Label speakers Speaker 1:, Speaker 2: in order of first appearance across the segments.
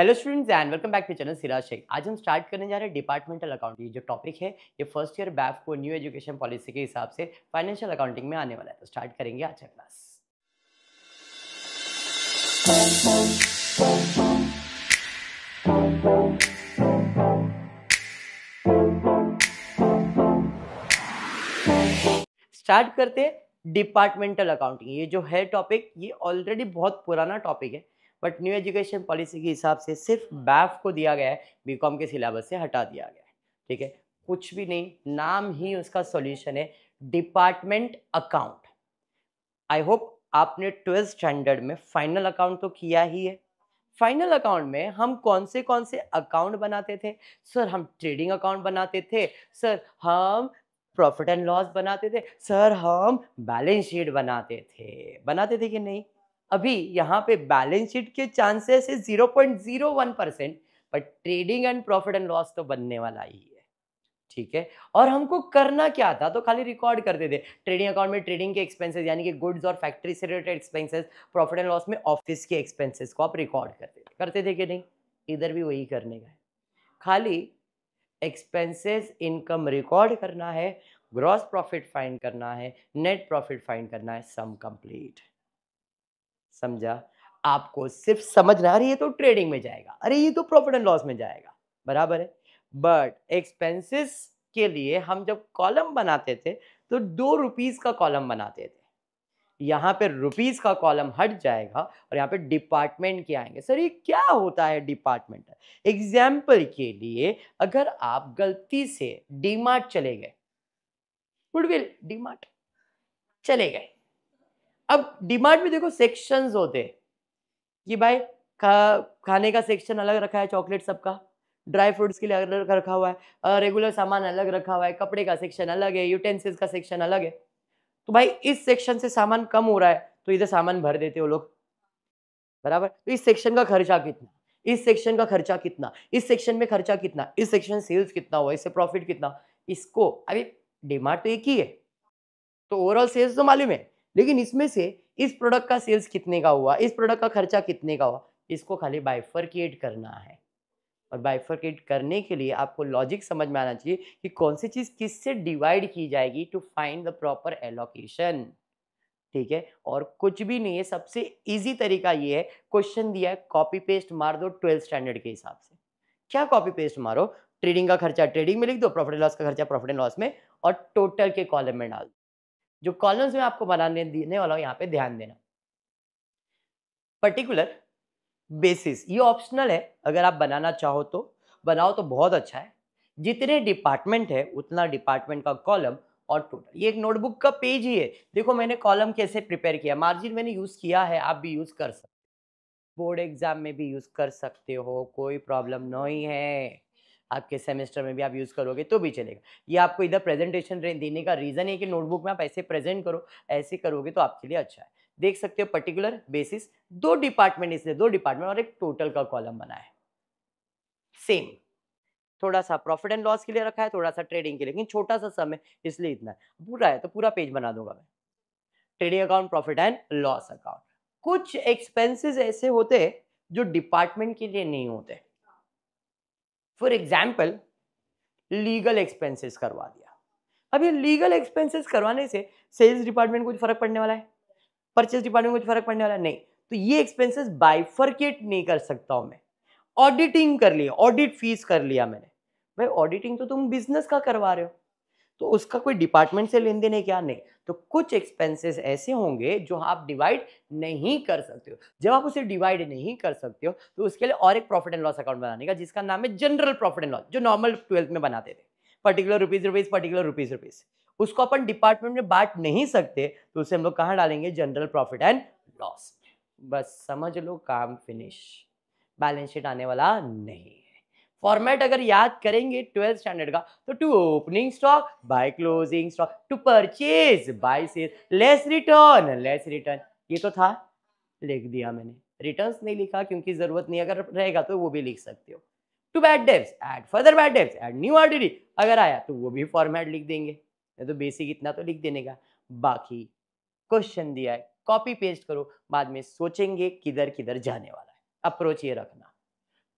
Speaker 1: Hello students and welcome back to channel Siraj Shaikh आज हम start करने जा रहे हैं डिपार्टमेंटल अकाउंटिंग जो टॉपिक है ये फर्स्ट ईयर बैफ को न्यू एजुकेशन पॉलिसी के हिसाब से फाइनेंशियल अकाउंटिंग में आने वाला है तो स्टार्ट करेंगे आज का क्लास स्टार्ट करते डिपार्टमेंटल अकाउंटिंग ये जो है टॉपिक ये ऑलरेडी बहुत पुराना टॉपिक है बट न्यू एजुकेशन पॉलिसी के हिसाब से सिर्फ बैफ हम्म। को दिया गया है बीकॉम के सिलेबस से हटा दिया गया है ठीक है कुछ भी नहीं नाम ही उसका सोल्यूशन है डिपार्टमेंट अकाउंट आई होप आपने ट्वेल्थ स्टैंडर्ड में फाइनल अकाउंट तो किया ही है फाइनल अकाउंट में हम कौन से कौन से अकाउंट बनाते थे सर हम ट्रेडिंग अकाउंट बनाते थे सर हम प्रॉफिट एंड लॉस बनाते थे सर हम बैलेंस शीट बनाते थे बनाते थे कि नहीं अभी यहाँ पे बैलेंस शीट के चांसेस है zero point zero one percent but trading and profit and loss तो बनने वाला ही है ठीक है और हमको करना क्या था तो खाली रिकॉर्ड करते थे ट्रेडिंग अकाउंट में ट्रेडिंग के एक्सपेंसेस यानी कि गुड्स और फैक्ट्री से related expenses profit and loss में ऑफिस के एक्सपेंसेस को आप रिकॉर्ड करते थे करते थे कि नहीं इधर भी वही करने का है खाली एक्सपेंसेस इनकम रिकॉर्ड करना है ग्रॉस प्रॉफिट फाइंड करना है नेट प्रॉफिट फाइंड करना है सम कंप्लीट समझा आपको सिर्फ समझना अरे ये तो ट्रेडिंग में जाएगा अरे ये तो प्रॉफिट एंड लॉस में जाएगा बराबर है बट एक्सपेंसेस के लिए हम जब कॉलम बनाते थे तो दो रुपीज़ का कॉलम बनाते थे यहाँ पे रुपीज़ का कॉलम हट जाएगा और यहाँ पे डिपार्टमेंट के आएंगे सर ये क्या होता है डिपार्टमेंट एग्जाम्पल के लिए अगर आप गलती से डीमार्ट चले गए गुडविल डीमार्ट चले गए अब डिमार्ट में देखो सेक्शंस होते हैं कि भाई खा खाने का सेक्शन अलग रखा है चॉकलेट सबका ड्राई फ्रूट्स के लिए अलग रखा हुआ है रेगुलर सामान अलग रखा हुआ है कपड़े का सेक्शन अलग है यूटेंसिल्स का सेक्शन अलग है तो भाई इस सेक्शन से सामान कम हो रहा है तो इधर सामान भर देते हो लोग बराबर तो इस सेक्शन का खर्चा कितना इस सेक्शन का खर्चा कितना इस सेक्शन में खर्चा कितना इस सेक्शन सेल्स कितना हुआ इससे प्रॉफिट कितना इसको अभी डिमांड तो एक ही है तो ओवरऑल सेल्स तो मालूम है लेकिन इसमें से इस प्रोडक्ट का सेल्स कितने का हुआ इस प्रोडक्ट का खर्चा कितने का हुआ इसको खाली बाइफर्केट करना है और बाइफर्केट करने के लिए आपको लॉजिक समझ में आना चाहिए कि कौन सी चीज़ किससे डिवाइड की जाएगी to find the proper allocation ठीक है और कुछ भी नहीं है सबसे इजी तरीका ये है क्वेश्चन दिया है कॉपी पेस्ट मार दो ट्वेल्थ स्टैंडर्ड के हिसाब से क्या कॉपी पेस्ट मारो ट्रेडिंग का खर्चा ट्रेडिंग में लिख दो प्रॉफिट लॉस का खर्चा प्रॉफिट एंड लॉस में और टोटल के कॉलम में डाल दो जो कॉलम्स में आपको बनाने देने वाला हूँ यहाँ पे ध्यान देना पर्टिकुलर बेसिस ये ऑप्शनल है अगर आप बनाना चाहो तो बनाओ तो बहुत अच्छा है जितने डिपार्टमेंट है उतना डिपार्टमेंट का कॉलम और टोटल ये एक नोटबुक का पेज ही है देखो मैंने कॉलम कैसे प्रिपेयर किया मार्जिन मैंने यूज़ किया है आप भी यूज़ कर सकते बोर्ड एग्जाम में भी यूज़ कर सकते हो कोई प्रॉब्लम नहीं है आपके सेमेस्टर में भी आप यूज़ करोगे तो भी चलेगा ये आपको इधर प्रेजेंटेशन देने का रीज़न है कि नोटबुक में आप ऐसे प्रेजेंट करो ऐसे करोगे तो आपके लिए अच्छा है देख सकते हो पर्टिकुलर बेसिस दो डिपार्टमेंट इसलिए दो डिपार्टमेंट और एक टोटल का कॉलम बना है सेम थोड़ा सा प्रॉफिट एंड लॉस के लिए रखा है थोड़ा सा ट्रेडिंग के लिए लेकिन छोटा सा समय इसलिए इतना है पूरा है तो पूरा पेज बना दूंगा मैं trading account profit and loss account कुछ एक्सपेंसेस ऐसे होते हैं जो डिपार्टमेंट के लिए नहीं होते फॉर एग्जाम्पल लीगल एक्सपेंसेस करवा दिया अब ये लीगल एक्सपेंसेस करवाने से सेल्स डिपार्टमेंट को कुछ फर्क पड़ने वाला है परचेस डिपार्टमेंट को कुछ फर्क पड़ने वाला है नहीं तो ये एक्सपेंसेस बाइफर्केट नहीं कर सकता हूं मैं ऑडिटिंग कर लिया ऑडिट फीस कर लिया मैंने भाई ऑडिटिंग तो तुम बिजनेस का करवा रहे हो तो उसका कोई डिपार्टमेंट से लेन देन है क्या नहीं तो कुछ एक्सपेंसेस ऐसे होंगे जो आप डिवाइड नहीं कर सकते हो जब आप उसे डिवाइड नहीं कर सकते हो तो उसके लिए और एक प्रॉफिट एंड लॉस अकाउंट बनाने का जिसका नाम है जनरल प्रॉफिट एंड लॉस जो नॉर्मल ट्वेल्थ में बनाते थे particular rupees rupees particular rupees rupees उसको अपन डिपार्टमेंट में बांट नहीं सकते तो उसे हम लोग कहाँ डालेंगे जनरल प्रॉफिट एंड लॉस बस समझ लो काम फिनिश बैलेंस शीट आने वाला नहीं फॉर्मेट अगर याद करेंगे ट्वेल्थ स्टैंडर्ड का तो to opening stock by closing stock to purchase by sale less return less return ये तो था लिख दिया मैंने रिटर्न नहीं लिखा क्योंकि जरूरत नहीं अगर रहेगा तो वो भी लिख सकते हो to bad debts add further bad debts add new RDD अगर आया तो वो भी फॉर्मेट लिख देंगे या तो बेसिक इतना तो लिख देने का बाकी क्वेश्चन दिया है कॉपी पेस्ट करो बाद में सोचेंगे किधर किधर जाने वाला है अप्रोच ये रखना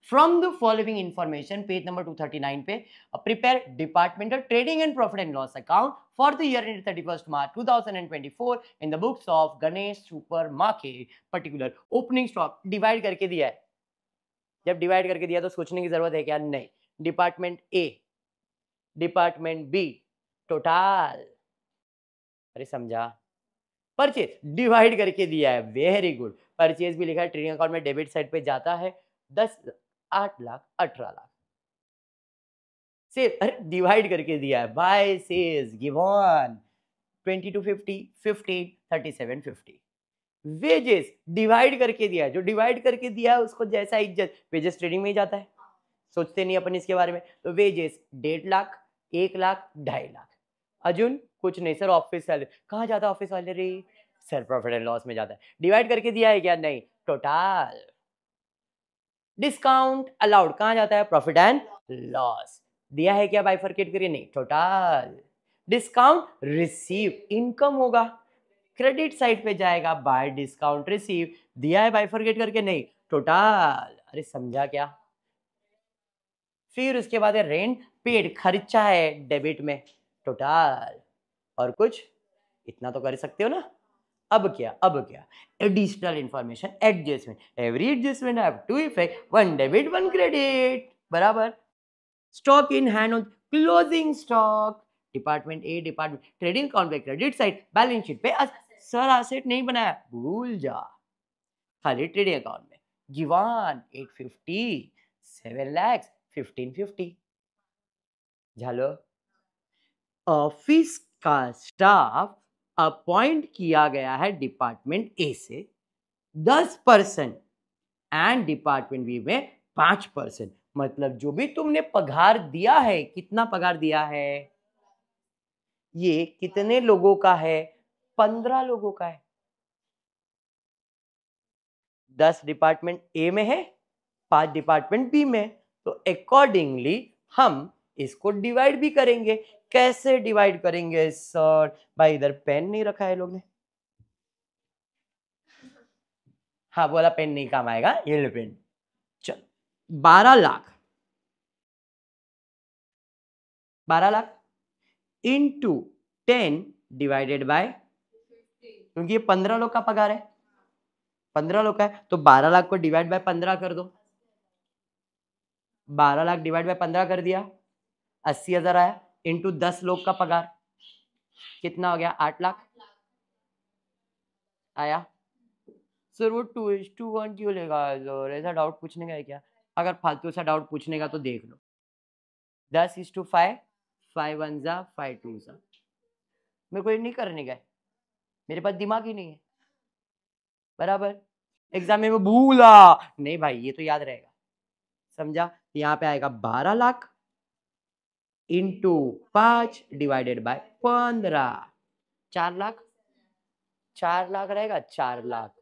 Speaker 1: from the following information page number 239 पे prepare departmental trading and profit and loss account for the year end thirty first March two thousand and twenty four in the books of Ganesh super market particular opening stock divide करके दिया है जब divide करके दिया तो सोचने की जरूरत है क्या नहीं डिपार्टमेंट ए डिपार्टमेंट बी टोटल अरे समझा परचेज डिवाइड करके दिया है वेरी गुड परचेज भी लिखा है ट्रेडिंग अकाउंट में डेबिट साइड पे जाता है दस आठ लाख अठारह लाख से अरे डिवाइड करके दिया है by says given twenty two fifty wages divide करके दिया है जो डिवाइड करके दिया है उसको जैसा इज्जत वेजेस ट्रेडिंग में ही जाता है सोचते नहीं अपन इसके बारे में तो वेजेस डेढ़ लाख एक लाख ढाई लाख अर्जुन कुछ नहीं सर ऑफिस सैलरी कहाँ जाता है office salary sir profit and loss में जाता है डिवाइड करके दिया है क्या नहीं टोटल डिस्काउंट अलाउड कहाँ जाता है प्रॉफिट एंड लॉस दिया है क्या बाइफर्केट करिए नहीं टोटल डिस्काउंट रिसीव इनकम होगा क्रेडिट साइड पे जाएगा बाय डिस्काउंट रिसीव दिया है फर्केट करके नहीं टोटल अरे समझा क्या फिर उसके बाद रेंट पेड खर्चा है डेबिट में टोटल और कुछ इतना तो कर सकते हो ना अब क्या अब क्या additional information adjustment every adjustment have to effect one debit one credit बराबर stock in hand on closing stock department A department trading पे क्रेडिट साइड बैलेंस शीट पे सर एसेट नहीं बनाया भूल जा खाली ट्रेडिंग अकाउंट में जीवान eight fifty seven lakhs fifteen fifty झालो ऑफिस का स्टाफ अपॉइंट किया गया है डिपार्टमेंट ए से दस परसेंट एंड डिपार्टमेंट बी में पांच परसेंट मतलब जो भी तुमने पगार दिया है कितना पगार दिया है ये कितने लोगों का है पंद्रह लोगों का है दस डिपार्टमेंट ए में है पांच डिपार्टमेंट बी में तो अकॉर्डिंगली हम इसको डिवाइड भी करेंगे कैसे डिवाइड करेंगे सर भाई इधर पेन नहीं रखा है लोग ने हाँ बोला पेन नहीं काम आएगा येलो पेन चल बारह लाख बारह lakh into ten divided by क्योंकि ये पंद्रह लोग का पगार है पंद्रह लोग का है तो बारह लाख को डिवाइड बाय पंद्रह कर दो बारह लाख डिवाइड बाय पंद्रह कर दिया अस्सी हजार आया इंटू दस लोग का पगार कितना हो गया आठ लाख आया सर वो टू इज टू वन क्यों लेगा और ऐसा डाउट पूछने का है क्या अगर फालतू सा डाउट पूछने का तो देख लो दस is to five five one ज़ा फाइव टू ज़ा मेरे को ये नहीं करने का है मेरे पास दिमाग ही नहीं है बराबर एग्जाम में वो भूला नहीं भाई ये तो याद रहेगा समझा यहाँ पे आएगा बारह लाख इंटू पांच डिवाइडेड बाय पंद्रह चार लाख चार लाख रहेगा चार लाख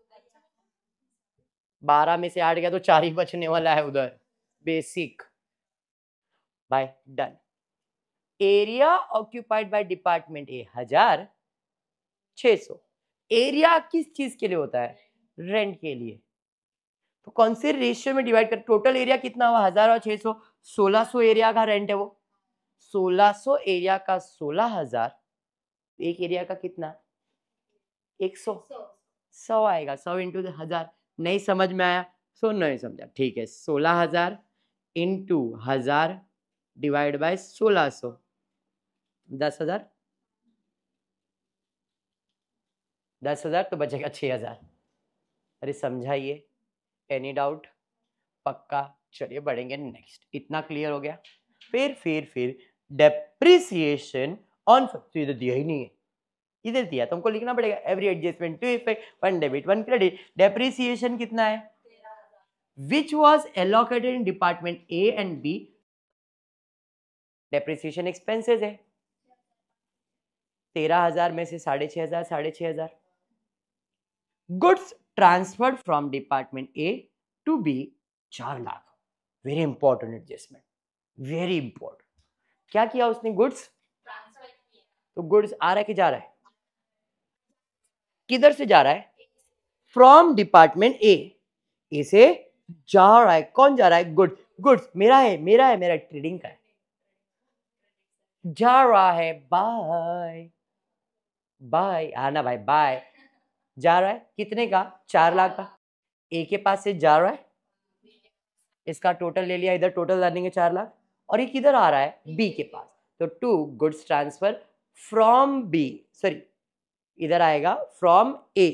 Speaker 1: बारह में से आठ गया तो चार ही बचने वाला है उधर basic by done area occupied by department A हजार छ सौ एरिया किस चीज के लिए होता है रेंट के लिए तो कौन से रेशियो में डिवाइड कर टोटल एरिया कितना हुआ हजार और छह सौ सोलह सौ एरिया का रेंट है वो 1600 एरिया का 16000 एक एरिया का कितना 100 100 आएगा 100 इंटू हजार नहीं समझ में आया सो नहीं समझा ठीक है 16000 इंटू हजार डिवाइड बाय 1600 दस हजार दस हजार तो बचेगा छः हजार अरे समझाइए एनी डाउट पक्का चलिए बढ़ेंगे नेक्स्ट इतना क्लियर हो गया फिर फिर फिर डेप्रिसिएशन ऑन तो इधर दिया ही नहीं है इधर दिया तो हमको लिखना पड़ेगा every adjustment to effect one debit one credit depreciation कितना है which was allocated in department A and B depreciation expenses है तेरह हजार में से साढ़े छह हजार साढ़े छह हजार goods transfer from department A to B चार lakh very important adjustment very important क्या किया उसने गुड्स तो गुड्स आ रहा है कि जा रहा है किधर से जा रहा है फ्रॉम डिपार्टमेंट ए ए से जा रहा है कौन जा रहा है गुड गुड्स मेरा है मेरा है मेरा ट्रेडिंग का है जा रहा है बाय बाय आना भाई बाय जा रहा है कितने का चार लाख का ए के पास से जा रहा है इसका टोटल ले लिया इधर टोटल अर्निंग चार लाख और ये किधर आ रहा है बी के पास तो to goods transfer from B sorry इधर आएगा फ्रॉम ए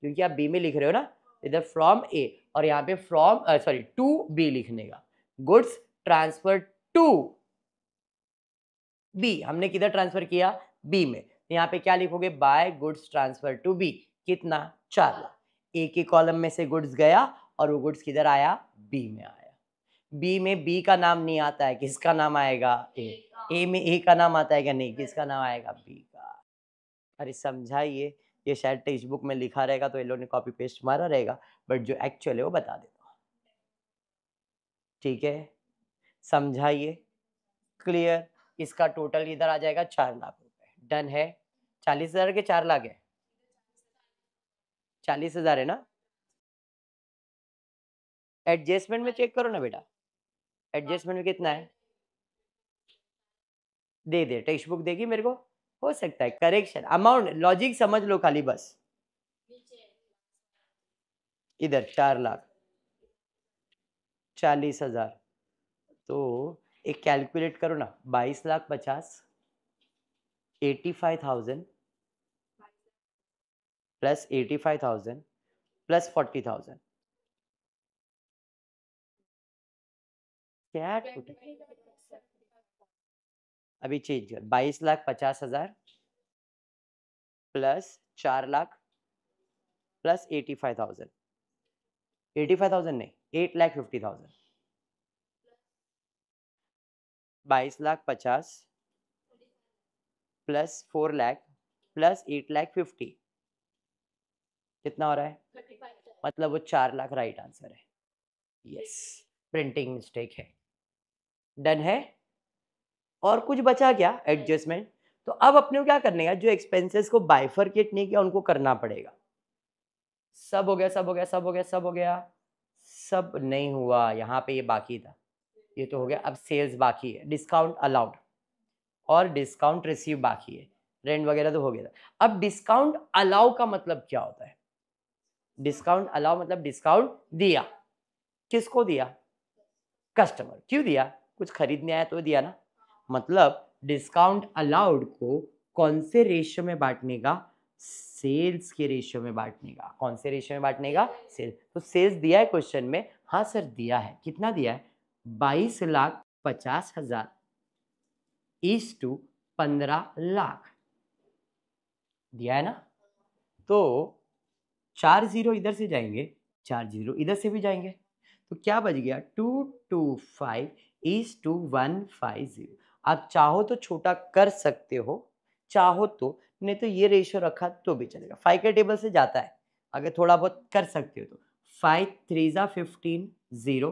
Speaker 1: क्योंकि आप बी में लिख रहे हो ना इधर फ्रॉम ए और यहाँ पे फ्रॉम सॉरी टू बी लिखने का गुड्स ट्रांसफर टू बी हमने किधर ट्रांसफर किया बी में तो यहाँ पे क्या लिखोगे by goods transfer to B कितना चार लाख ए के कॉलम में से गुड्स गया और वो गुड्स किधर आया बी में आया बी में बी का नाम नहीं आता है किसका नाम आएगा ए ए में ए का नाम आता है क्या नहीं किसका नाम आएगा बी का अरे समझाइए ये शायद टेक्स्ट बुक में लिखा रहेगा तो ये लोग ने कॉपी पेस्ट मारा रहेगा बट जो एक्चुअल है वो बता देता हूँ ठीक है समझाइए क्लियर इसका टोटल इधर आ जाएगा चार लाख रुपए डन है चालीस हजार के चार लाख है चालीस हजार है ना एडजस्टमेंट में हाँ। चेक करो ना बेटा हाँ। एडजस्टमेंट कितना है दे दे टेक्स्ट बुक देगी मेरे को हो सकता है करेक्शन अमाउंट लॉजिक समझ लो खाली बस इधर चार लाख चालीस हजार तो एक कैलकुलेट करो ना बाईस लाख पचास eighty five thousand plus eighty five thousand plus forty thousand कैट तो अभी चेंज कर बाईस लाख पचास हजार प्लस चार lakh plus eighty five thousand eighty five thousand नहीं एट लाख फिफ्टी थाउजेंड बाईस लाख पचास plus four lakh plus eight lakh fifty कितना हो रहा है मतलब वो चार लाख राइट आंसर है यस प्रिंटिंग मिस्टेक है डन है और कुछ बचा क्या एडजस्टमेंट तो अब अपने को क्या करने का जो एक्सपेंसेस को बाइफरकेट नहीं किया उनको करना पड़ेगा सब हो गया सब हो गया सब हो गया सब हो गया सब नहीं हुआ यहाँ पे ये बाकी था ये तो हो गया अब सेल्स बाकी है डिस्काउंट अलाउड और डिस्काउंट रिसीव बाकी है रेंट वगैरह तो हो गया था अब डिस्काउंट अलाउ का मतलब क्या होता है डिस्काउंट अलाउ मतलब डिस्काउंट दिया किसको दिया कस्टमर क्यों दिया कुछ खरीदने आया तो दिया ना मतलब डिस्काउंट अलाउड को कौन से रेशियो में बांटने का सेल्स के रेशियो में बांटने का कौन से रेशियो में बांटने का सेल्स तो सेल्स दिया है क्वेश्चन में हाँ सर दिया है कितना दिया है बाईस लाख पचास हजार इस टू पंद्रह लाख दिया है ना तो चार जीरो इधर से जाएंगे चार जीरो इधर से भी जाएंगे तो क्या बच गया two two five is two one five zero आप चाहो तो छोटा कर सकते हो चाहो तो नहीं तो ये रेशियो रखा तो भी चलेगा फाइव के टेबल से जाता है अगर थोड़ा बहुत कर सकते हो तो फाइव थ्री ज़ा फिफ्टीन ज़ीरो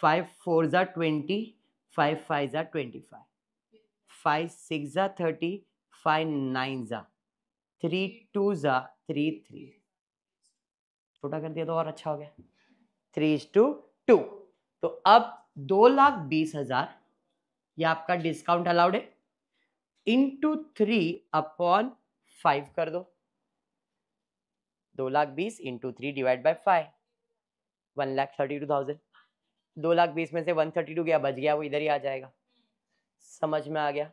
Speaker 1: फाइव फोर ज़ा ट्वेंटी फाइव फाइव ज़ा ट्वेंटी फाइव फाइव सिक्स ज़ा थर्टी फाइव नाइन ज़ा थ्री टू ज़ा थ्री थ्री छोटा कर दिया तो और अच्छा हो गया थ्री इज टू टू तो अब दो लाख बीस हजार ये आपका डिस्काउंट अलाउड है इंटू थ्री अपॉन फाइव कर दो दो लाख बीस into three divide by five one lakh thirty two thousand दो लाख बीस में से वन थर्टी टू गया बच गया वो इधर ही आ जाएगा समझ में आ गया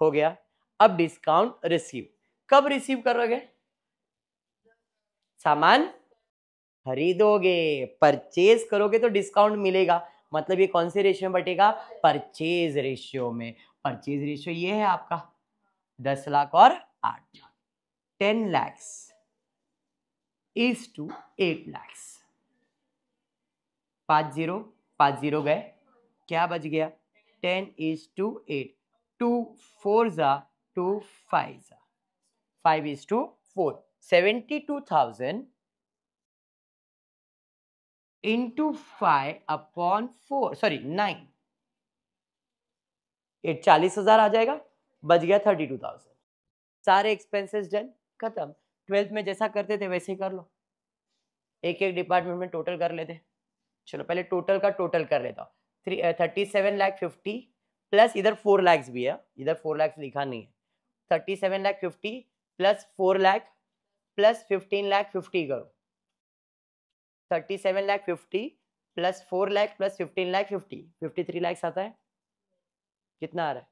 Speaker 1: हो गया अब डिस्काउंट रिसीव कब रिसीव करोगे सामान खरीदोगे परचेज करोगे तो डिस्काउंट मिलेगा मतलब ये कौन से रेशियो में बटेगा परचेज रेशियो में परचेज रेशियो ये है आपका दस लाख और आठ lakh ten lakhs is to eight lakhs पाँच जीरो पाँच जीरो गए क्या बच गया ten is to eight two four ज़ा टू फाइव ज़ा five is to four seventy two thousand into five upon four sorry nine ये चालीस हजार आ जाएगा बच गया थर्टी टू थाउजेंड सारे एक्सपेंसेस डन खत्म ट्वेल्थ में जैसा करते थे वैसे ही कर लो एक एक डिपार्टमेंट में टोटल कर लेते चलो पहले टोटल का टोटल कर लेता हूँ three thirty seven lakh fifty plus इधर फोर लैक्स भी है इधर फोर लैक्स लिखा नहीं है thirty seven lakh fifty plus four lakh plus fifteen lakh fifty करो thirty seven lakh fifty plus four lakh plus fifteen lakh fifty fifty three lakhs आता है कितना आ रहा है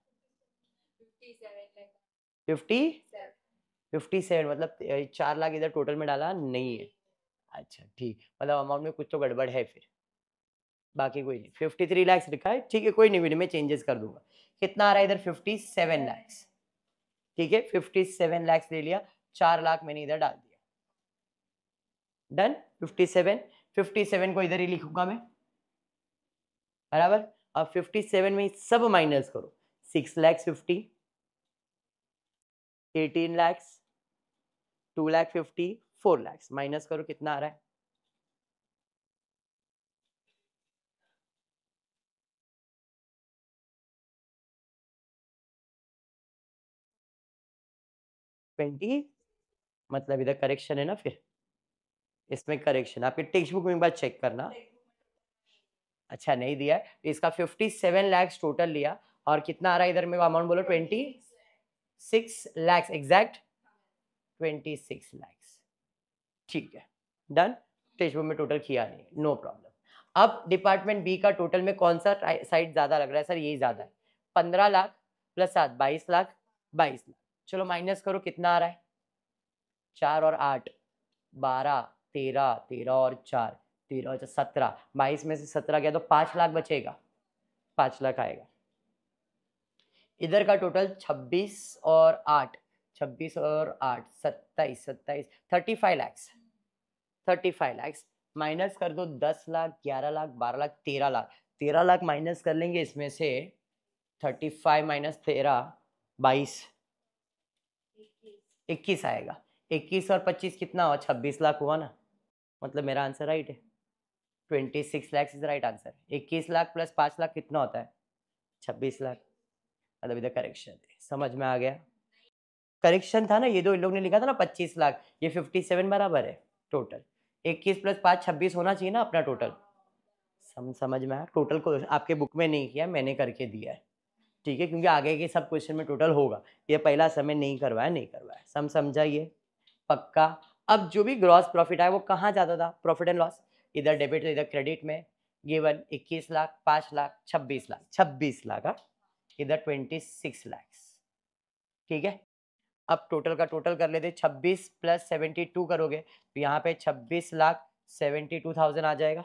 Speaker 1: फिफ्टी फिफ्टी सेवन मतलब चार लाख इधर टोटल में डाला नहीं है अच्छा ठीक मतलब अमाउंट में कुछ तो गड़बड़ है फिर बाकी कोई नहीं फिफ्टी थ्री लैक्स लिखा है ठीक है कोई नहीं मैं चेंजेस कर दूंगा कितना आ रहा है इधर फिफ्टी सेवन लैक्स ठीक है फिफ्टी सेवन लैक्स ले लिया चार लाख मैंने इधर डाल दिया done fifty seven fifty seven को इधर ही लिखूंगा मैं बराबर अब फिफ्टी सेवन में सब माइनस करो six lakhs fifty eighteen lakhs two lakh fifty four lakhs minus करो कितना आ रहा है ट्वेंटी मतलब इधर करेक्शन है ना फिर इसमें करेक्शन आपके टेक्स्ट बुक में एक बार चेक करना अच्छा नहीं दिया है तो इसका फिफ्टी सेवन लैक्स टोटल लिया और कितना आ रहा है इधर में अमाउंट बोलो twenty six lakhs exact twenty six lakhs ठीक है डन टेक्स्ट बुक में टोटल किया नहीं नो प्रॉब्लम अब डिपार्टमेंट बी का टोटल में कौन सा साइड ज़्यादा लग रहा है सर यही ज़्यादा है पंद्रह लाख प्लस सात बाईस लाख बाईस लाख चलो माइनस करो कितना आ रहा है चार और आठ बारह तेरह तेरह और चार तेरह और सत्रह बाईस में से सत्रह गया तो पाँच लाख बचेगा पाँच लाख आएगा इधर का टोटल छब्बीस और आठ छब्बीस और आठ सत्ताईस सत्ताईस thirty five lakhs thirty five lakhs minus कर दो दस लाख ग्यारह लाख बारह लाख तेरह लाख तेरह लाख माइनस कर लेंगे इसमें से थर्टी फाइव माइनस तेरह बाईस इक्कीस आएगा इक्कीस और पच्चीस कितना हुआ छब्बीस लाख हुआ ना मतलब मेरा आंसर राइट है twenty six lakhs is right answer इक्कीस लाख प्लस पाँच लाख कितना होता है छब्बीस लाख मतलब इधर करेक्शन समझ में आ गया करेक्शन था ना ये दो इन लोग ने लिखा था ना पच्चीस लाख ये फिफ्टी सेवन बराबर है टोटल इक्कीस प्लस पाँच छब्बीस होना चाहिए ना अपना टोटल सम समझ में आया टोटल को आपके बुक में नहीं किया मैंने करके दिया है ठीक है क्योंकि आगे के सब क्वेश्चन में टोटल होगा ये पहला समय नहीं करवाया नहीं करवाया सम समझाइए पक्का अब जो भी ग्रॉस प्रॉफिट आया वो कहाँ जाता था प्रॉफिट एंड लॉस इधर डेबिट इधर क्रेडिट में गिवन इक्कीस लाख पाँच लाख छब्बीस लाख छब्बीस लाख हाँ? इधर ट्वेंटी सिक्स लाख ठीक है अब टोटल का टोटल कर लेते छब्बीस प्लस सेवेंटी टू करोगे तो यहाँ पे छब्बीस लाख सेवेंटी टू थाउजेंड आ जाएगा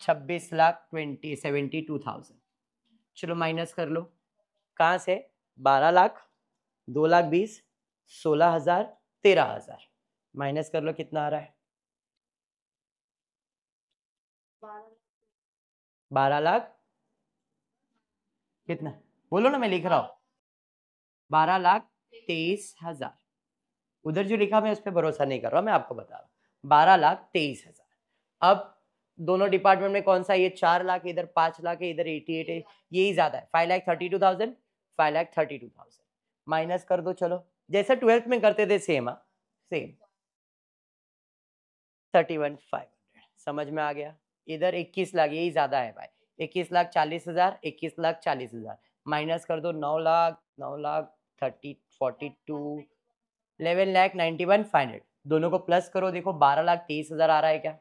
Speaker 1: छब्बीस lakh twenty seventy two thousand चलो माइनस कर लो कहाँ से बारह लाख दो लाख बीस सोलह हजार तेरह हजार माइनस कर लो कितना आ रहा है बारह लाख कितना बोलो ना मैं लिख रहा हूं बारह लाख तेईस हजार उधर जो लिखा मैं उस पर भरोसा नहीं कर रहा मैं आपको बता रहा हूं बारह लाख तेईस हजार अब दोनों डिपार्टमेंट में कौन सा ये चार लाख इधर पांच लाख है इधर एटी एट है यही ज्यादा है five lakh thirty two thousand five lakh thirty two thousand minus कर दो चलो जैसा ट्वेल्थ में करते थे सेम आ same thirty one five hundred समझ में आ गया इधर इक्कीस लाख यही ज़्यादा है भाई इक्कीस लाख चालीस हज़ार इक्कीस लाख चालीस हज़ार माइनस कर दो नौ लाख नौ lakh thirty forty two eleven lakh ninety one five hundred दोनों को प्लस करो देखो बारह लाख तेईस हज़ार आ रहा है क्या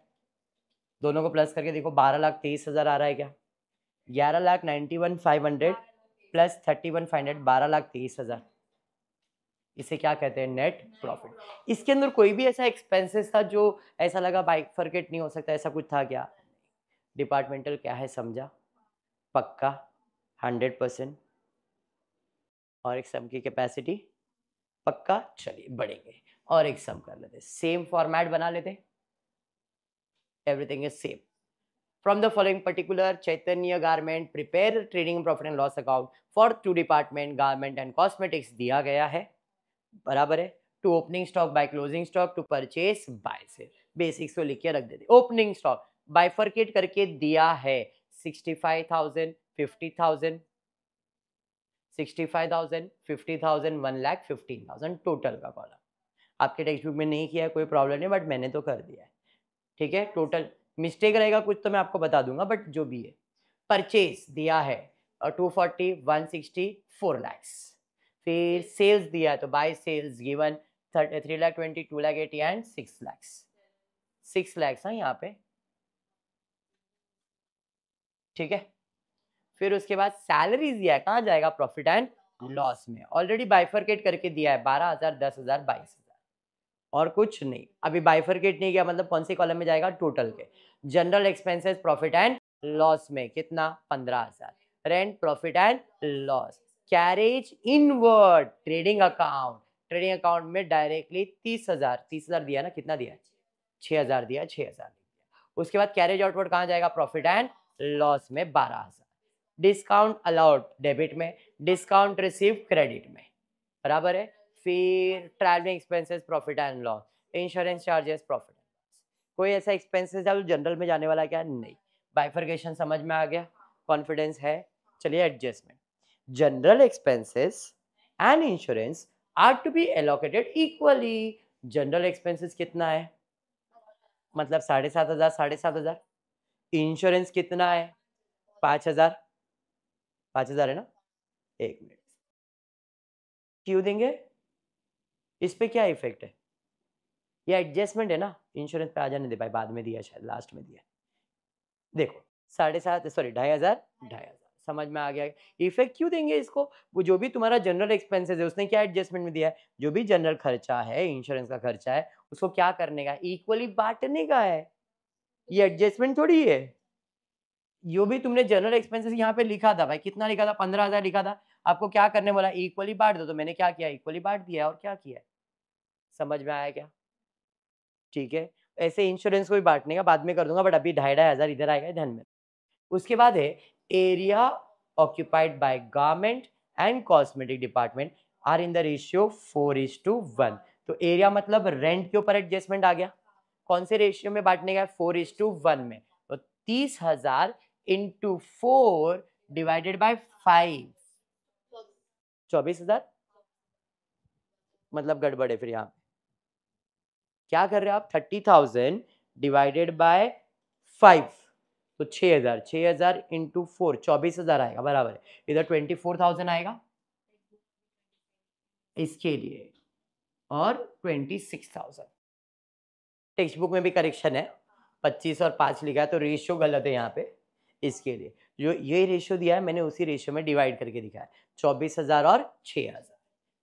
Speaker 1: दोनों को प्लस करके देखो बारह लाख तेईस हज़ार आ रहा है क्या ग्यारह lakh ninety one five hundred plus thirty one five hundred बारह लाख तेईस हज़ार इसे क्या कहते हैं नेट प्रॉफिट इसके अंदर कोई भी ऐसा एक्सपेंसेस था जो ऐसा लगा बाइक फर्केट नहीं हो सकता ऐसा कुछ था क्या डिपार्टमेंटल क्या है समझा पक्का हंड्रेड परसेंट और एक सम की कैपेसिटी पक्का चलिए बढ़ेंगे और एक सम कर लेते सेम फॉर्मेट बना लेते everything is same from the following particular Chaitanya garment prepare trading profit and loss account for two department garment and cosmetics दिया गया है बराबर है to opening stock by closing stock to purchase by sale basics को लिख के रख देते ओपनिंग स्टॉक बाइफर्केट करके दिया है sixty five thousand fifty thousand sixty five thousand fifty thousand one lakh fifteen thousand total का कॉलम आपके टेक्स्ट बुक में नहीं किया है कोई प्रॉब्लम नहीं बट मैंने तो कर दिया है ठीक है टोटल मिस्टेक रहेगा कुछ तो मैं आपको बता दूंगा बट जो भी है परचेज दिया है two forty one sixty four lakhs फिर सेल्स दिया है तो by sales given three lakh twenty two lakh eighty and six lakhs six lakhs है हाँ, यहाँ पे ठीक है फिर उसके बाद सैलरी दिया है कहाँ जाएगा प्रॉफिट एंड लॉस में ऑलरेडी बाइफरकेट करके दिया है बारह हजार दस हजार बाईस हजार और कुछ नहीं अभी बाइफरकेट नहीं किया मतलब कौन से कॉलम में जाएगा टोटल के general expenses profit and loss में कितना पंद्रह हजार rent profit and loss carriage inward trading account trading account में डायरेक्टली तीस हजार तीस हजार दिया ना कितना दिया छह हजार दिया छह हजार दिया उसके बाद कैरेज आउटवर्ड कहाँ जाएगा प्रॉफिट एंड लॉस में बारह हजार डिस्काउंट अलाउड डेबिट में डिस्काउंट रिसीव क्रेडिट में बराबर है फिर travelling expenses profit and loss insurance charges profit कोई ऐसा एक्सपेंसेस है जनरल में जाने वाला क्या नहीं बाइफर्गेशन समझ में आ गया कॉन्फिडेंस है चलिए adjustment General expenses and insurance are to be allocated equally. General expenses कितना है मतलब साढ़े सात हजार साढ़े सात हजार इंश्योरेंस कितना है पाँच हजार पाँच हजार है ना एक मिनट क्यों देंगे इस पे क्या इफेक्ट है ये एडजस्टमेंट है ना इंश्योरेंस पे आ जाने दे भाई बाद में दिया शायद लास्ट में दिया देखो साढ़े सात सॉरी ढाई हजार ढाई हजार समझ में आ गया इफेक्ट क्यों देंगे इसको वो जो भी तुम्हारा जनरल एक्सपेंसेस है उसने क्या एडजस्टमेंट में दिया है जो भी जनरल खर्चा है इंश्योरेंस का खर्चा है उसको क्या करने का इक्वली बांटने का है ये एडजस्टमेंट थोड़ी है जो भी तुमने जनरल एक्सपेंसेस यहाँ पे लिखा था भाई कितना लिखा था पंद्रह हजार लिखा था आपको क्या करने बोला इक्वली बांट दो तो मैंने क्या किया इक्वली बांट दिया और क्या किया समझ में आया क्या ठीक है ऐसे इंश्योरेंस को भी बांटने का बाद में कर दूंगा बट अभी ढाई ढाई हज़ार इधर आएगा ध्यान में उसके बाद है area occupied by garment and cosmetic department are in the ratio four is to 1. तो एरिया मतलब रेंट के ऊपर एडजस्टमेंट आ गया कौन से रेशियो में बांटने का है फोर इज टू वन में तो तीस हजार into four divided by five चौबीस हजार मतलब गड़बड़े फिर यहां क्या कर रहे हो आप thirty thousand divided by five तो 6000 हज़ार छः हज़ार इंटू फोर चौबीस हज़ार आएगा बराबर है इधर ट्वेंटी फोर थाउजेंड आएगा इसके लिए और twenty six thousand textbook में भी करेक्शन है पच्चीस और पाँच लिखा है तो रेशियो गलत है यहाँ पे इसके लिए जो ये रेशियो दिया है मैंने उसी रेशियो में डिवाइड करके दिखा है चौबीस हज़ार और छः हज़ार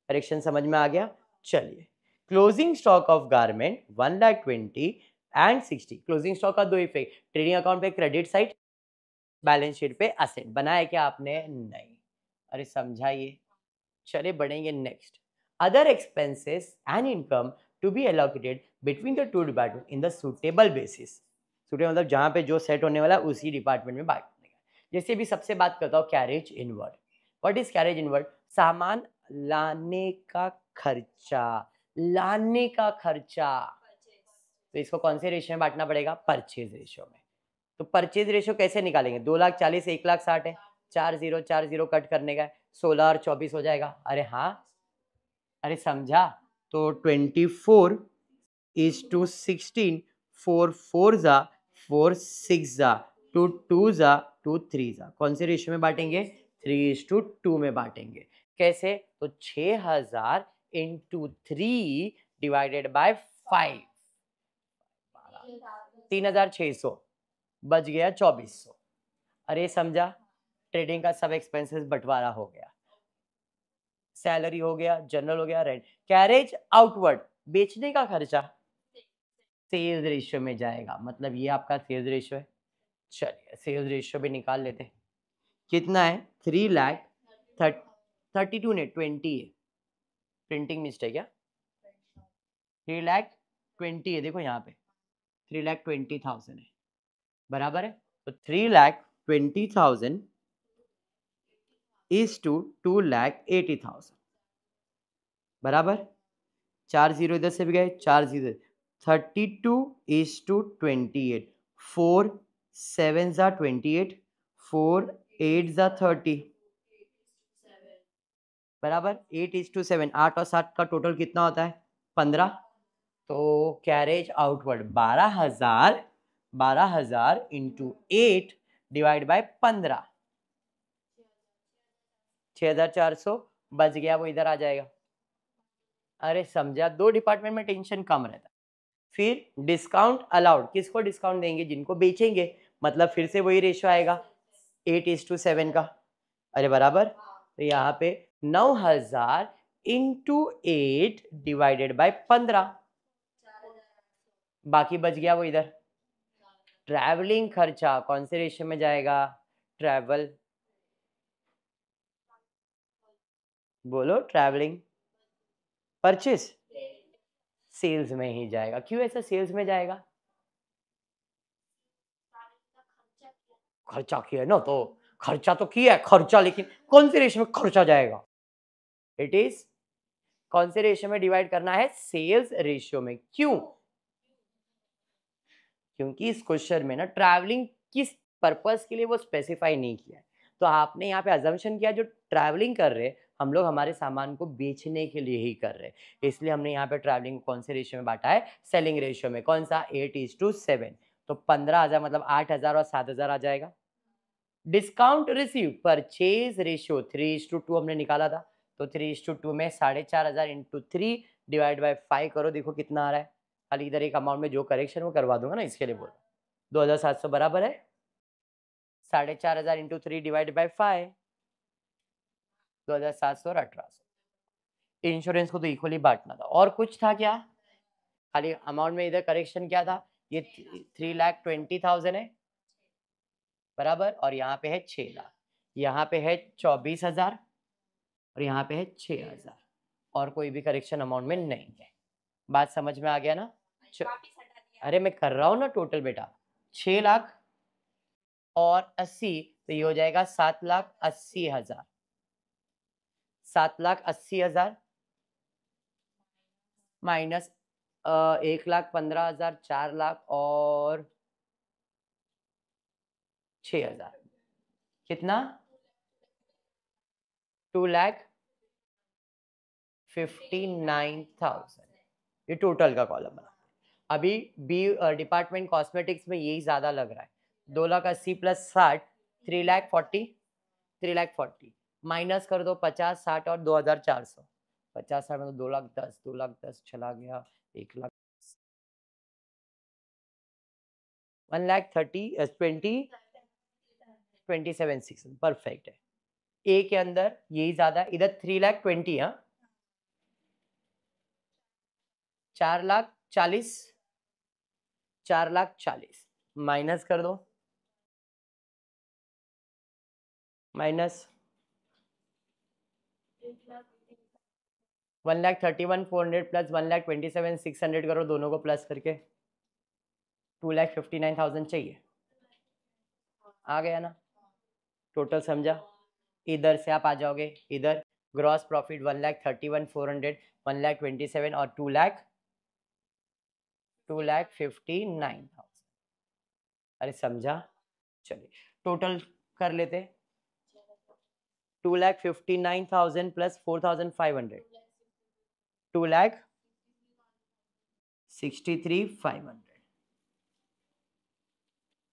Speaker 1: करेक्शन समझ में आ गया चलिए closing stock of garment one lakh twenty and 60 closing stock का दो इफेक्ट ट्रेडिंग अकाउंट पे क्रेडिट साइड बैलेंस शीट पे असेट बनाया क्या आपने नहीं अरे समझाइए चले बढ़ेंगे next other expenses and income to be allocated between the two department in the suitable basis suitable मतलब जहाँ पे जो सेट होने वाला उसी डिपार्टमेंट में बांट जैसे भी सबसे बात करता हूँ carriage inward what is carriage inward सामान लाने का खर्चा लाने का खर्चा तो इसको कौन से रेशियो में बांटना पड़ेगा परचेज रेशियो में तो परचेज रेशियो कैसे निकालेंगे दो लाख चालीस एक लाख साठ है चार जीरो चार जीरो कट करने का सोलह और चौबीस हो जाएगा अरे हाँ अरे समझा तो twenty four is to sixteen four four ज़ा फोर सिक्स ज़ा टू टू ज़ा टू थ्री ज़ा कौन से रेशियो में बांटेंगे थ्री इज टू टू में बांटेंगे कैसे तो छ हज़ार into three divided by five तीन हजार छह सौ बच गया चौबीस सौ अरे समझा ट्रेडिंग का सब एक्सपेंसेस बंटवारा हो गया सैलरी हो गया जनरल हो गया रेंट कैरेज आउटवर्ड बेचने का खर्चा सेल्स रेशियो में जाएगा मतलब ये आपका सेल्स रेशियो है चलिए सेल्स रेशियो भी निकाल लेते हैं कितना है थ्री लैख थर्टी टू ने ट्वेंटी है प्रिंटिंग मिस्टेक क्या थ्री लैख ट्वेंटी है देखो यहाँ पे थ्री लैख ट्वेंटी थाउजेंड है बराबर है तो three lakh twenty thousand is to two lakh eighty thousand बराबर चार जीरो इधर से भी गए चार zero thirty two is to twenty eight four seven ज़ा ट्वेंटी एट फोर एट ज़ा थर्टी बराबर एट इज टू सेवन आठ और सात का टोटल कितना होता है पंद्रह तो कैरेज आउटवर्ड बारह हजार बारह हजार इंटू एट डिवाइड बाय पंद्रह छह हजार चार सौ बच गया वो इधर आ जाएगा अरे समझा दो डिपार्टमेंट में टेंशन कम रहता फिर डिस्काउंट अलाउड किसको डिस्काउंट देंगे जिनको बेचेंगे मतलब फिर से वही रेशो आएगा एट इज टू सेवन का अरे बराबर तो यहाँ पे नौ हजार इंटू एट डिवाइडेड बाई पंद्रह बाकी बच गया वो इधर ट्रैवलिंग खर्चा कौन से रेशो में जाएगा ट्रैवल बोलो ट्रैवलिंग परचेस सेल्स में ही जाएगा क्यों ऐसा सेल्स में जाएगा खर्चा किया ना तो खर्चा तो किया है खर्चा लेकिन कौन से रेशो में खर्चा जाएगा इट इज कौन से रेशो में डिवाइड करना है सेल्स रेशियो में क्यों क्योंकि इस क्वेश्चन में ना ट्रैवलिंग किस पर्पज़ के लिए वो स्पेसिफाई नहीं किया है तो आपने यहाँ पे अजम्पन किया जो ट्रैवलिंग कर रहे हम लोग हमारे सामान को बेचने के लिए ही कर रहे हैं इसलिए हमने यहाँ पे ट्रैवलिंग कौन से रेशियो में बांटा है सेलिंग रेशियो में कौन सा एट इज टू सेवन तो पंद्रह हज़ार मतलब आठ हज़ार और सात हज़ार आ जाएगा discount receive purchase ratio three is to two हमने निकाला था तो थ्री इज टू टू में साढ़े चार हज़ार into three divide by five करो देखो कितना आ रहा है खाली इधर एक अमाउंट में जो करेक्शन वो करवा दूंगा ना इसके लिए बोल दो हज़ार सात सौ बराबर है साढ़े चार हज़ार into three divide by five दो हज़ार सात सौ और अठारह सौ इंश्योरेंस को तो इक्वली बांटना था और कुछ था क्या खाली अमाउंट में इधर करेक्शन क्या था ये थ्री लाख ट्वेंटी थाउजेंड है बराबर और यहाँ पे है छः लाख यहाँ पे है चौबीस हज़ार और यहाँ पे है छः हज़ार और कोई भी करेक्शन अमाउंट में नहीं है बात समझ में आ गया ना अरे मैं कर रहा हूँ ना टोटल बेटा छ लाख और अस्सी तो ये हो जाएगा सात लाख अस्सी हजार सात लाख अस्सी हजार माइनस एक लाख पंद्रह हजार चार लाख और छ हजार कितना two lakh fifty nine thousand ये टोटल का कॉलम है अभी बी डिपार्टमेंट कॉस्मेटिक्स में यही ज़्यादा लग रहा है दो लाख अस्सी प्लस साठ three lakh forty three lakh forty minus कर दो पचास साठ और दो हज़ार चार सौ पचास साठ मतलब दो लाख दस दो लाख दस चला गया एक lakh one lakh thirty twenty twenty seven six perfect है ए के अंदर यही ज़्यादा इधर थ्री लाख ट्वेंटी हाँ चार लाख चालीस चार लाख चालीस माइनस कर दो minus one lakh thirty one four hundred plus one lakh twenty seven six hundred करो दोनों को प्लस करके two lakh fifty nine thousand चाहिए आ गया ना टोटल समझा इधर से आप आ जाओगे इधर gross profit one lakh thirty one four hundred one lakh twenty seven और two lakh two lakh fifty nine thousand अरे समझा चलिए टोटल कर लेते two lakh fifty nine thousand plus four thousand five hundred two lakh sixty three five hundred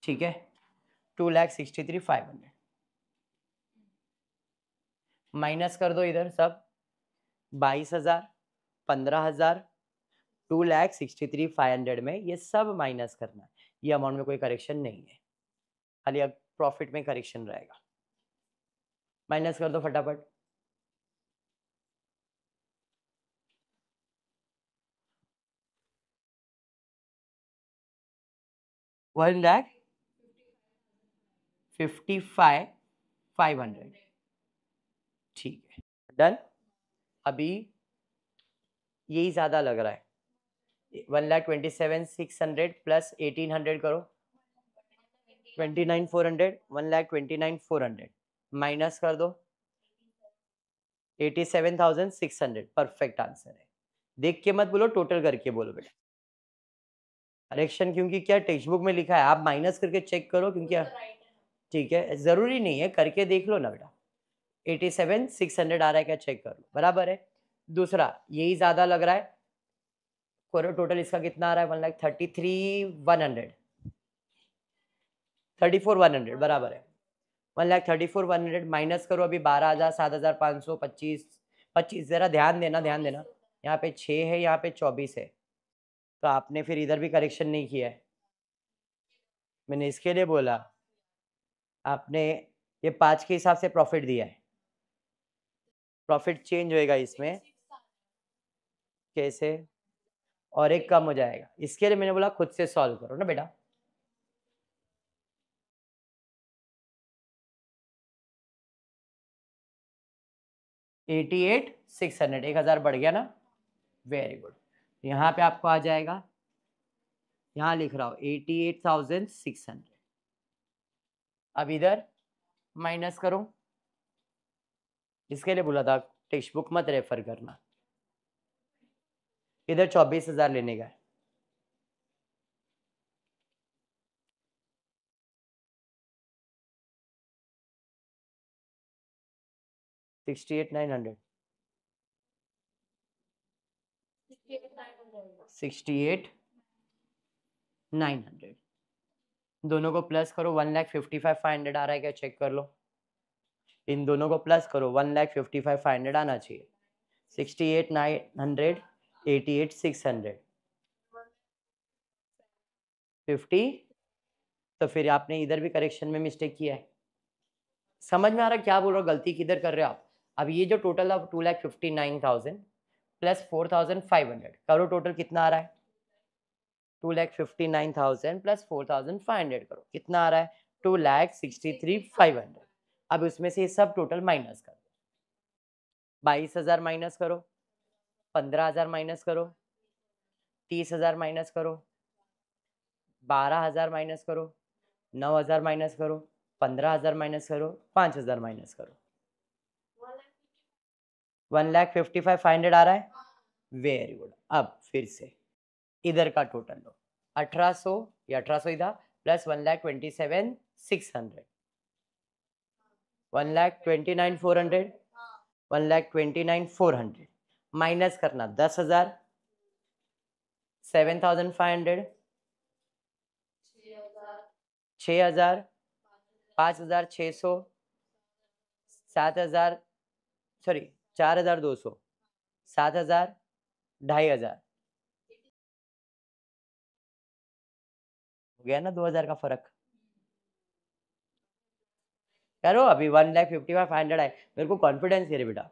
Speaker 1: ठीक है two lakh sixty three five hundred minus कर दो इधर सब बाईस हजार पंद्रह हजार two lakh sixty three five hundred में ये सब माइनस करना है ये अमाउंट में कोई करेक्शन नहीं है खाली अब प्रॉफिट में करेक्शन रहेगा माइनस कर दो फटाफट one lakh fifty five five hundred ठीक है डन अभी यही ज़्यादा लग रहा है one lakh twenty seven six hundred plus eighteen hundred करो twenty nine four hundred one lakh twenty nine four hundred minus कर दो eighty seven thousand six hundred perfect answer है देख के मत बोलो टोटल करके बोलो बेटा करेक्शन क्योंकि क्या टेक्स्ट बुक में लिखा है आप माइनस करके चेक करो क्योंकि ठीक है ज़रूरी नहीं है करके देख लो ना बेटा एटी सेवन सिक्स हंड्रेड आ रहा है क्या चेक कर लो बराबर है दूसरा यही ज़्यादा लग रहा है करो टोटल इसका कितना आ रहा है one lakh thirty three one hundred thirty four one hundred बराबर है one lakh thirty four one hundred minus करो अभी बारह हज़ार सात हज़ार पाँच सौ पच्चीस पच्चीस ज़रा ध्यान देना ध्यान देना यहाँ पे छः है यहाँ पे चौबीस है तो आपने फिर इधर भी करेक्शन नहीं किया है मैंने इसके लिए बोला आपने ये पाँच के हिसाब से प्रॉफिट दिया है प्रॉफिट चेंज होएगा इसमें कैसे और एक कम हो जाएगा इसके लिए मैंने बोला खुद से सॉल्व करो ना बेटा एटी एट सिक्स हंड्रेड एक हज़ार बढ़ गया ना वेरी गुड यहां पे आपको आ जाएगा यहां लिख रहा हूं eighty eight thousand six hundred अब इधर माइनस करो इसके लिए बोला था टेक्स्ट बुक मत रेफर करना इधर चौबीस हजार लेने गए सिक्सटी एट नाइन हंड्रेड दोनों को प्लस करो one lakh fifty five five hundred आ रहा है क्या चेक कर लो इन दोनों को प्लस करो one lakh fifty five five hundred आना चाहिए sixty eight nine hundred eighty eight six hundred fifty तो फिर आपने इधर भी करेक्शन में मिस्टेक किया है समझ में आ रहा क्या बोल रहा हो गलती किधर कर रहे हो आप अब ये जो टोटल था two lakh fifty nine thousand plus four thousand five hundred करो टोटल कितना आ रहा है two lakh fifty nine thousand plus four thousand five hundred करो कितना आ रहा है two lakh sixty three five hundred अब उसमें से ये सब टोटल माइनस करो बाईस हज़ार माइनस करो पंद्रह हज़ार माइनस करो तीस हज़ार माइनस करो बारह हज़ार माइनस करो नौ हज़ार माइनस करो पंद्रह हज़ार माइनस करो पाँच हज़ार माइनस करो one lakh fifty five five hundred आ रहा है वेरी गुड अब फिर से इधर का टोटल लो अठारह सौ या अठारह सौ इधर plus one lakh twenty seven six hundred one lakh twenty nine four hundred one lakh twenty nine four hundred minus करना दस हजार सेवन थाउजेंड फाइव हंड्रेड छ हजार पाँच हजार छ सौ सात हजार सॉरी चार हजार दो सौ सात हजार ढाई हजार हो गया ना दो हजार का फर्क करो अभी one lakh fifty five hundred आए मेरे को कॉन्फिडेंस है रहे बेटा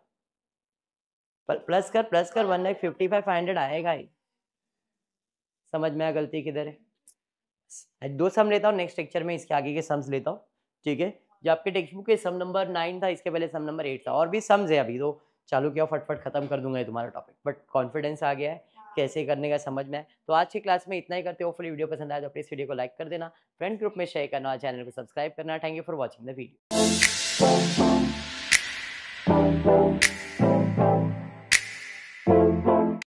Speaker 1: प्लस कर प्लस कर वन हाँ। लाख फिफ्टी फाइव हंड्रेड आएगा ही समझ में आ गलती किधर है दो सम लेता हूँ नेक्स्ट लेक्चर में इसके आगे के सम्स लेता हूँ ठीक है जो आपके टेक्स्ट बुक के सम नंबर नाइन था इसके पहले सम नंबर एट था और भी सम्स है अभी तो चालू किया फटफट खत्म कर दूंगा तुम्हारा टॉपिक बट कॉन्फिडेंस आ गया है हाँ। कैसे करने का समझ में तो आज की क्लास में इतना ही करते हो फिर वीडियो पसंद आया तो प्लीज़ वीडियो को लाइक कर देना फ्रेंड ग्रुप में शेयर करना चैनल को सब्सक्राइब करना thank you for watching the video